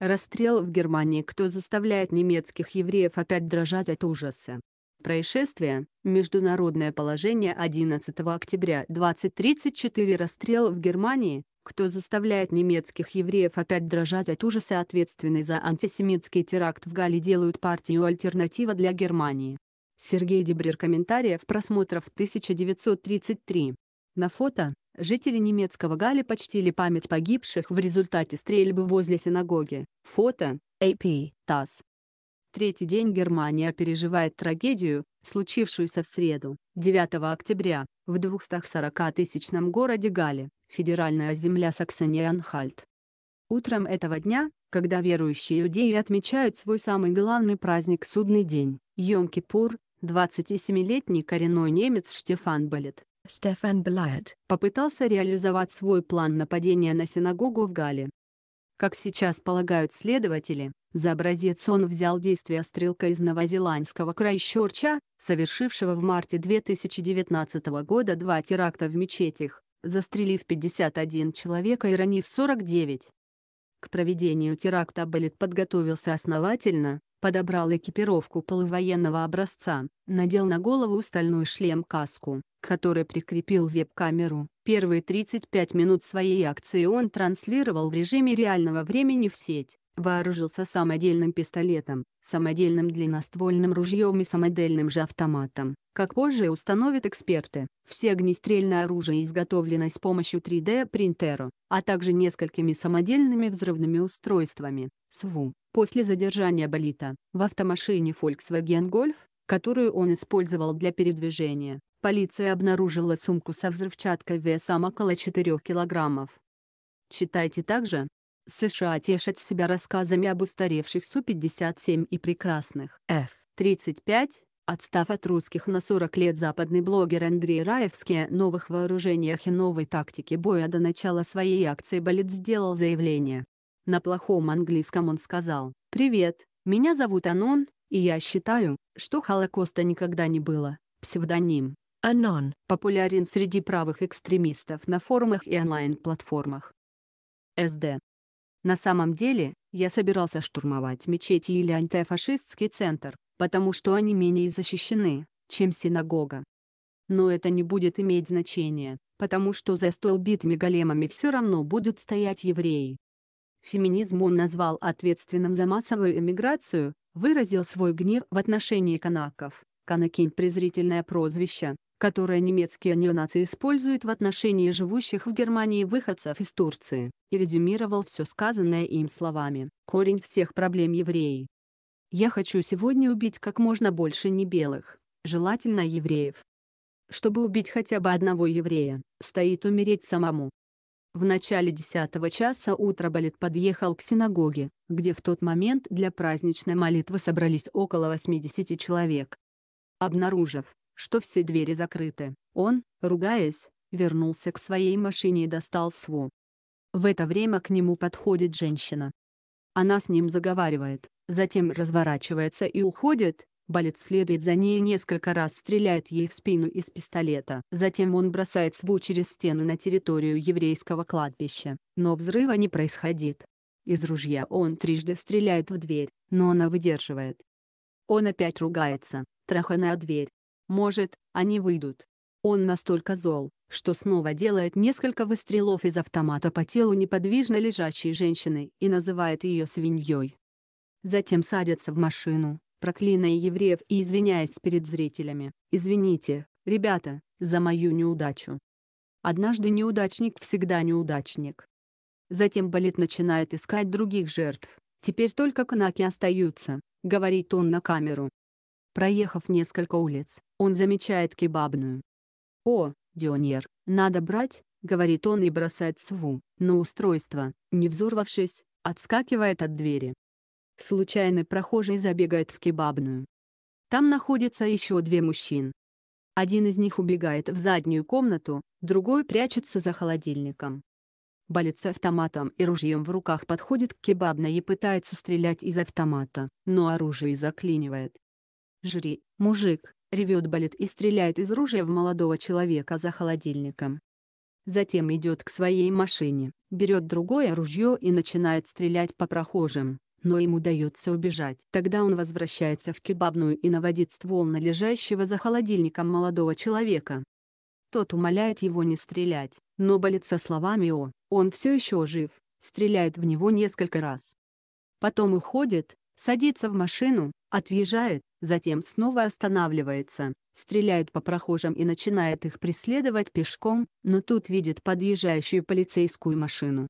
Расстрел в Германии, кто заставляет немецких евреев опять дрожать от ужаса. Происшествие, международное положение 11 октября 2034 расстрел в Германии, кто заставляет немецких евреев опять дрожать от ужаса ответственный за антисемитский теракт в Гале делают партию «Альтернатива для Германии». Сергей Дебрир комментариев просмотров 1933. На фото Жители немецкого Гали почтили память погибших в результате стрельбы возле синагоги. Фото AP ТАСС. Третий день Германия переживает трагедию, случившуюся в среду, 9 октября, в 240-тысячном городе Гали, федеральная земля Саксония-Анхальт. Утром этого дня, когда верующие иудеи отмечают свой самый главный праздник Судный день, Йом-Кипур, 27-летний коренной немец Штефан Балет, Стефан Белаят попытался реализовать свой план нападения на синагогу в Гале. Как сейчас полагают следователи, за образец он взял действия стрелка из новозеландского Крайщорча, совершившего в марте 2019 года два теракта в мечетях, застрелив 51 человека и ранив 49. К проведению теракта Беллет подготовился основательно, подобрал экипировку полувоенного образца, надел на голову стальной шлем-каску, который прикрепил веб-камеру. Первые 35 минут своей акции он транслировал в режиме реального времени в сеть, вооружился самодельным пистолетом, самодельным длинноствольным ружьем и самодельным же автоматом. Как позже установят эксперты, все огнестрельное оружие изготовлено с помощью 3D-принтера, а также несколькими самодельными взрывными устройствами, СВУ. После задержания Болита, в автомашине Volkswagen Golf, которую он использовал для передвижения, полиция обнаружила сумку со взрывчаткой весом около 4 килограммов. Читайте также, США тешат себя рассказами об устаревших Су-57 и прекрасных F-35, отстав от русских на 40 лет западный блогер Андрей Раевский о новых вооружениях и новой тактике боя до начала своей акции «Болит» сделал заявление. На плохом английском он сказал «Привет, меня зовут Анон, и я считаю, что Холокоста никогда не было». Псевдоним «Анон» популярен среди правых экстремистов на форумах и онлайн-платформах. СД на самом деле, я собирался штурмовать мечети или антифашистский центр, потому что они менее защищены, чем синагога. Но это не будет иметь значения, потому что за столбитыми големами все равно будут стоять евреи. Феминизм он назвал ответственным за массовую эмиграцию, выразил свой гнев в отношении канаков. Канакин – презрительное прозвище, которое немецкие неонации используют в отношении живущих в Германии выходцев из Турции, и резюмировал все сказанное им словами «корень всех проблем евреи». «Я хочу сегодня убить как можно больше небелых, желательно евреев. Чтобы убить хотя бы одного еврея, стоит умереть самому». В начале 10 часа утра Балет подъехал к синагоге, где в тот момент для праздничной молитвы собрались около 80 человек. Обнаружив, что все двери закрыты. Он, ругаясь, вернулся к своей машине и достал СВУ. В это время к нему подходит женщина. Она с ним заговаривает, затем разворачивается и уходит, Балет следует за ней и несколько раз стреляет ей в спину из пистолета. Затем он бросает сву через стену на территорию еврейского кладбища, но взрыва не происходит. Из ружья он трижды стреляет в дверь, но она выдерживает. Он опять ругается, траханая дверь, может, они выйдут. Он настолько зол, что снова делает несколько выстрелов из автомата по телу неподвижно лежащей женщины и называет ее свиньей. Затем садятся в машину, проклиная евреев и извиняясь перед зрителями. «Извините, ребята, за мою неудачу». Однажды неудачник всегда неудачник. Затем балет начинает искать других жертв. Теперь только канаки остаются, говорит он на камеру. Проехав несколько улиц, он замечает кебабную. «О, Дионер, надо брать», — говорит он и бросает сву, но устройство, не взорвавшись, отскакивает от двери. Случайный прохожий забегает в кебабную. Там находятся еще две мужчин. Один из них убегает в заднюю комнату, другой прячется за холодильником. Болит с автоматом и ружьем в руках подходит к кебабной и пытается стрелять из автомата, но оружие заклинивает, Жри, мужик, ревет балет и стреляет из ружья в молодого человека за холодильником. Затем идет к своей машине, берет другое ружье и начинает стрелять по прохожим, но ему удается убежать. Тогда он возвращается в кебабную и наводит ствол на лежащего за холодильником молодого человека. Тот умоляет его не стрелять, но болит со словами «О, он все еще жив», стреляет в него несколько раз. Потом уходит, садится в машину, отъезжает, затем снова останавливается, стреляет по прохожим и начинает их преследовать пешком, но тут видит подъезжающую полицейскую машину.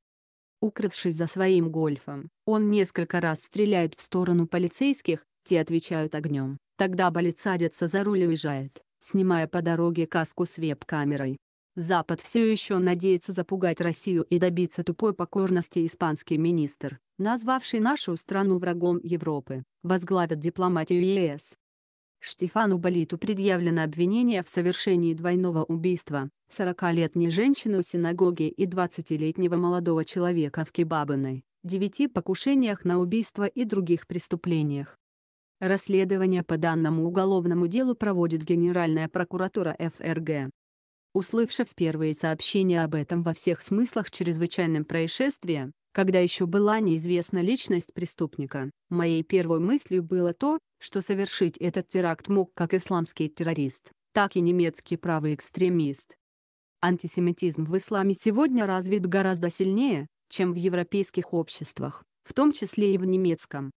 Укрывшись за своим гольфом, он несколько раз стреляет в сторону полицейских, те отвечают огнем. Тогда Балет садится за руль и уезжает, снимая по дороге каску с веб-камерой. Запад все еще надеется запугать Россию и добиться тупой покорности испанский министр, назвавший нашу страну врагом Европы, возглавит дипломатию ЕС. Штефану Болиту предъявлено обвинение в совершении двойного убийства, 40-летней женщины у синагоги и 20-летнего молодого человека в Кебабиной, девяти покушениях на убийство и других преступлениях. Расследование по данному уголовному делу проводит Генеральная прокуратура ФРГ. Услышав первые сообщения об этом во всех смыслах чрезвычайном происшествии, когда еще была неизвестна личность преступника, моей первой мыслью было то, что совершить этот теракт мог как исламский террорист, так и немецкий правый экстремист. Антисемитизм в исламе сегодня развит гораздо сильнее, чем в европейских обществах, в том числе и в немецком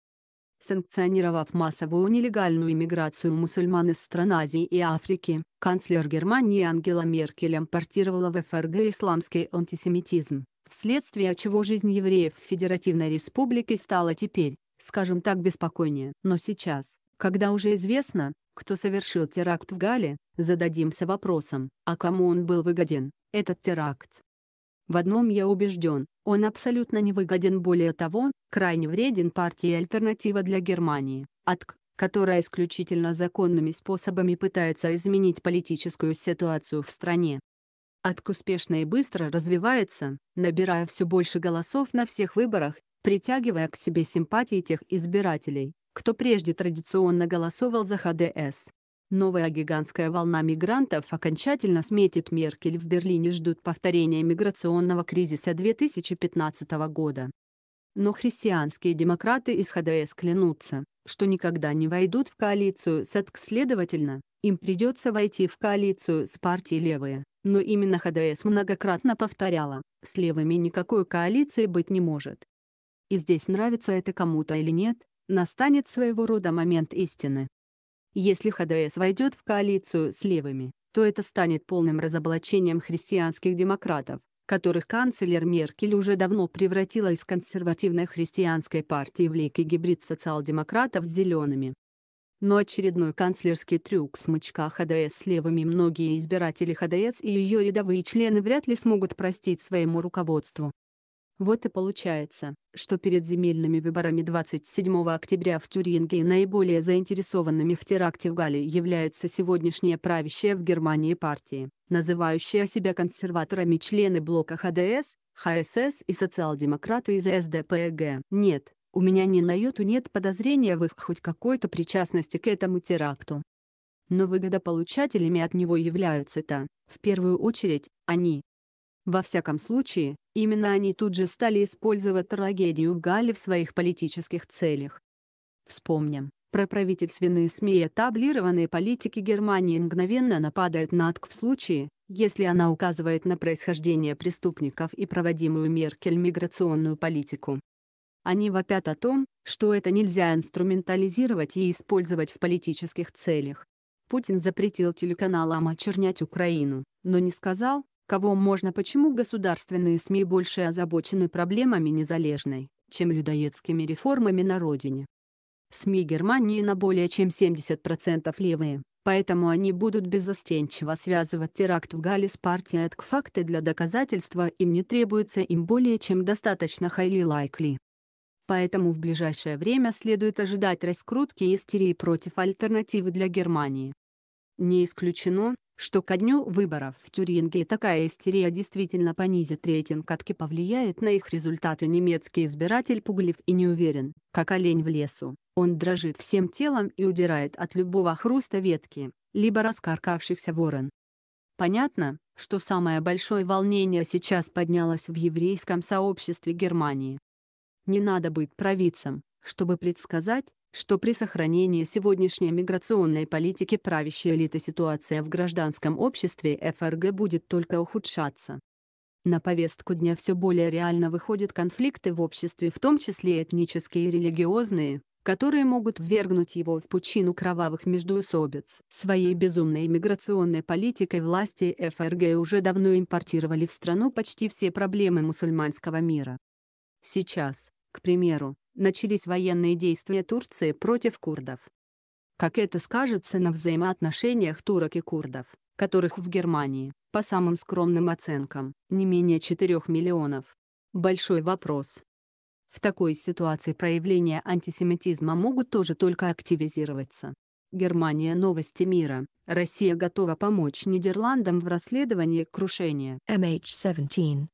санкционировав массовую нелегальную иммиграцию мусульман из стран Азии и Африки, канцлер Германии Ангела Меркель импортировала в ФРГ исламский антисемитизм, вследствие чего жизнь евреев в Федеративной Республике стала теперь, скажем так, беспокойнее. Но сейчас, когда уже известно, кто совершил теракт в Гале, зададимся вопросом, а кому он был выгоден, этот теракт. В одном я убежден, он абсолютно невыгоден более того, крайне вреден партии «Альтернатива для Германии», АТК, которая исключительно законными способами пытается изменить политическую ситуацию в стране. АТК успешно и быстро развивается, набирая все больше голосов на всех выборах, притягивая к себе симпатии тех избирателей, кто прежде традиционно голосовал за ХДС. Новая гигантская волна мигрантов окончательно сметит Меркель. В Берлине ждут повторения миграционного кризиса 2015 года. Но христианские демократы из ХДС клянутся, что никогда не войдут в коалицию с АТК. Следовательно, им придется войти в коалицию с партией «Левые». Но именно ХДС многократно повторяла, с левыми никакой коалиции быть не может. И здесь нравится это кому-то или нет, настанет своего рода момент истины. Если ХДС войдет в коалицию с левыми, то это станет полным разоблачением христианских демократов, которых канцлер Меркель уже давно превратила из консервативной христианской партии в лейкий гибрид социал-демократов с зелеными. Но очередной канцлерский трюк смычка ХДС с левыми многие избиратели ХДС и ее рядовые члены вряд ли смогут простить своему руководству. Вот и получается, что перед земельными выборами 27 октября в Тюрингии наиболее заинтересованными в теракте в Галле являются сегодняшние правящие в Германии партии, называющие себя консерваторами члены блока ХДС, ХСС и социал-демократы из СДПГ. Нет, у меня ни на йоту нет подозрения в их хоть какой-то причастности к этому теракту. Но выгодополучателями от него являются-то, в первую очередь, они, во всяком случае, именно они тут же стали использовать трагедию в Галле в своих политических целях. Вспомним, про правительственные СМИ и этаблированные политики Германии мгновенно нападают на АТК в случае, если она указывает на происхождение преступников и проводимую Меркель миграционную политику. Они вопят о том, что это нельзя инструментализировать и использовать в политических целях. Путин запретил телеканалам очернять Украину, но не сказал, кого можно почему государственные СМИ больше озабочены проблемами незалежной, чем людоедскими реформами на родине. СМИ Германии на более чем 70% левые, поэтому они будут безостенчиво связывать теракт в Галле с партией от факты для доказательства им не требуется им более чем достаточно highly likely. Поэтому в ближайшее время следует ожидать раскрутки истерии против альтернативы для Германии. Не исключено, что ко дню выборов в Тюрингии такая истерия действительно понизит рейтинг а и повлияет на их результаты немецкий избиратель пуглив и не уверен, как олень в лесу, он дрожит всем телом и удирает от любого хруста ветки, либо раскаркавшихся ворон. Понятно, что самое большое волнение сейчас поднялось в еврейском сообществе Германии. Не надо быть провидцем, чтобы предсказать, что при сохранении сегодняшней миграционной политики правящей элиты ситуация в гражданском обществе ФРГ будет только ухудшаться. На повестку дня все более реально выходят конфликты в обществе, в том числе этнические и религиозные, которые могут ввергнуть его в пучину кровавых междуусобиц. Своей безумной миграционной политикой власти ФРГ уже давно импортировали в страну почти все проблемы мусульманского мира. Сейчас, к примеру, начались военные действия Турции против курдов. Как это скажется на взаимоотношениях турок и курдов, которых в Германии, по самым скромным оценкам, не менее 4 миллионов? Большой вопрос. В такой ситуации проявления антисемитизма могут тоже только активизироваться. Германия новости мира. Россия готова помочь Нидерландам в расследовании крушения MH17